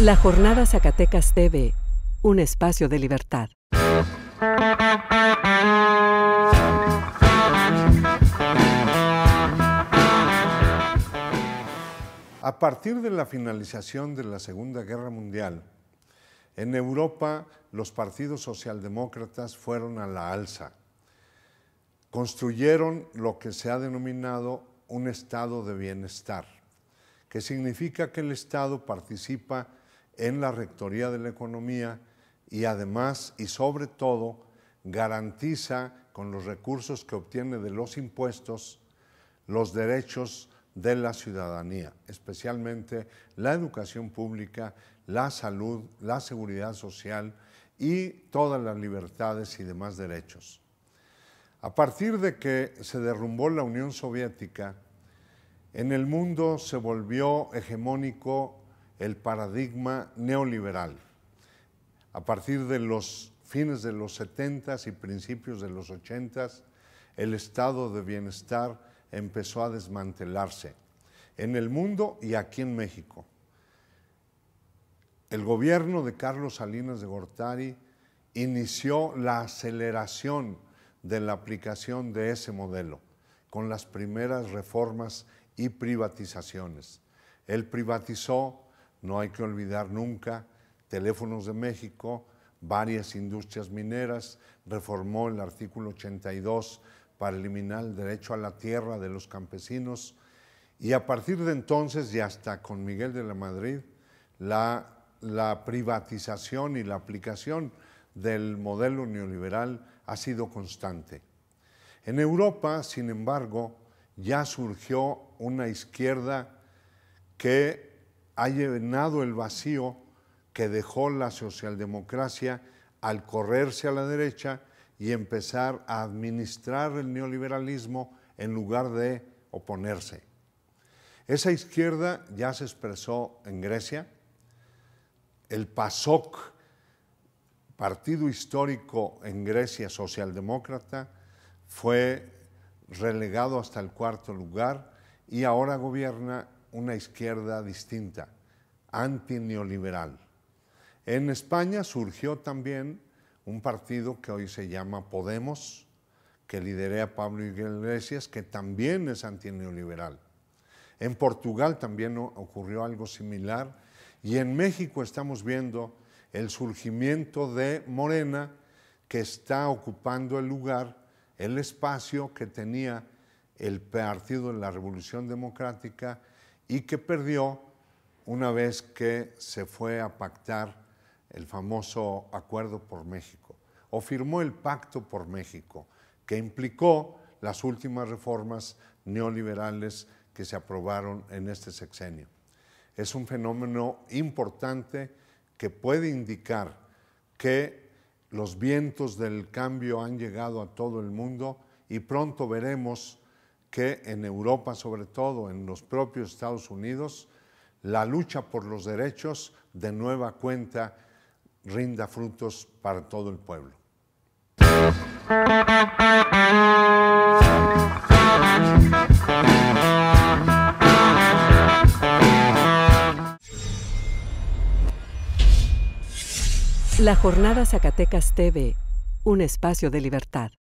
La Jornada Zacatecas TV, un espacio de libertad. A partir de la finalización de la Segunda Guerra Mundial, en Europa los partidos socialdemócratas fueron a la alza. Construyeron lo que se ha denominado un estado de bienestar, que significa que el Estado participa en la Rectoría de la Economía y además y sobre todo garantiza con los recursos que obtiene de los impuestos los derechos de la ciudadanía, especialmente la educación pública, la salud, la seguridad social y todas las libertades y demás derechos. A partir de que se derrumbó la Unión Soviética, en el mundo se volvió hegemónico el paradigma neoliberal. A partir de los fines de los 70 y principios de los 80, el estado de bienestar empezó a desmantelarse en el mundo y aquí en México. El gobierno de Carlos Salinas de Gortari inició la aceleración de la aplicación de ese modelo con las primeras reformas y privatizaciones. Él privatizó no hay que olvidar nunca Teléfonos de México, varias industrias mineras, reformó el artículo 82 para eliminar el derecho a la tierra de los campesinos y a partir de entonces y hasta con Miguel de la Madrid, la, la privatización y la aplicación del modelo neoliberal ha sido constante. En Europa, sin embargo, ya surgió una izquierda que ha llenado el vacío que dejó la socialdemocracia al correrse a la derecha y empezar a administrar el neoliberalismo en lugar de oponerse. Esa izquierda ya se expresó en Grecia, el PASOK, partido histórico en Grecia socialdemócrata, fue relegado hasta el cuarto lugar y ahora gobierna una izquierda distinta, antineoliberal. En España surgió también un partido que hoy se llama Podemos, que lidera Pablo Iglesias, que también es antineoliberal. En Portugal también ocurrió algo similar y en México estamos viendo el surgimiento de Morena, que está ocupando el lugar, el espacio que tenía el Partido de la Revolución Democrática y que perdió una vez que se fue a pactar el famoso Acuerdo por México, o firmó el Pacto por México, que implicó las últimas reformas neoliberales que se aprobaron en este sexenio. Es un fenómeno importante que puede indicar que los vientos del cambio han llegado a todo el mundo y pronto veremos que en Europa, sobre todo en los propios Estados Unidos, la lucha por los derechos de nueva cuenta rinda frutos para todo el pueblo. La Jornada Zacatecas TV, un espacio de libertad.